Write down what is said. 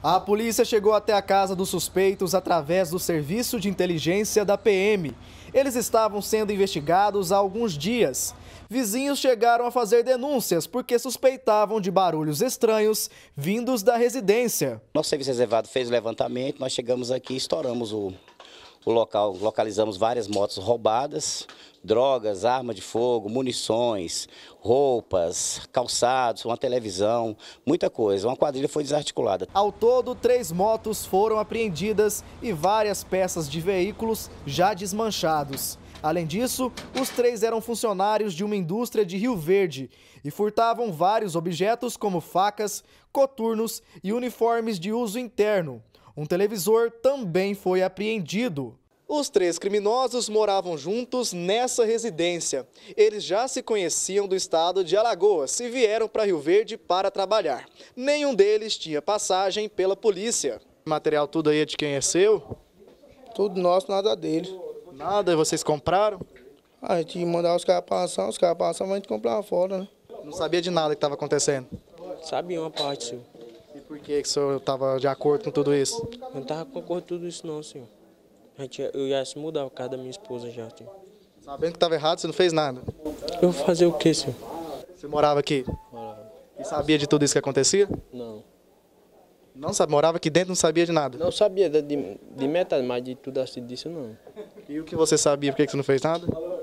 A polícia chegou até a casa dos suspeitos através do serviço de inteligência da PM. Eles estavam sendo investigados há alguns dias. Vizinhos chegaram a fazer denúncias porque suspeitavam de barulhos estranhos vindos da residência. Nosso serviço reservado fez o levantamento, nós chegamos aqui e estouramos o, o local, localizamos várias motos roubadas, drogas, arma de fogo, munições, roupas, calçados, uma televisão, muita coisa. Uma quadrilha foi desarticulada. Ao todo, três motos foram apreendidas e várias peças de veículos já desmanchados. Além disso, os três eram funcionários de uma indústria de Rio Verde e furtavam vários objetos como facas, coturnos e uniformes de uso interno. Um televisor também foi apreendido. Os três criminosos moravam juntos nessa residência. Eles já se conheciam do estado de Alagoas e vieram para Rio Verde para trabalhar. Nenhum deles tinha passagem pela polícia. O material tudo aí é de quem é seu? Tudo nosso, nada deles. Nada? Vocês compraram? A gente mandava os caras passar, os caras passavam, a gente comprava fora, né? Não sabia de nada que estava acontecendo? Sabia uma parte, senhor. Por que, que o senhor estava de acordo com tudo isso? Eu não estava de acordo com tudo isso não, senhor. Eu ia se mudar por causa da minha esposa já, senhor. Sabendo que estava errado, você não fez nada? Eu vou fazer o quê, senhor? Você morava aqui? Morava. E sabia de tudo isso que acontecia? Não. Não sabia morava aqui dentro, não sabia de nada? Não sabia de, de metade, mas de tudo assim disso não. E o que você sabia, por que, que você não fez nada?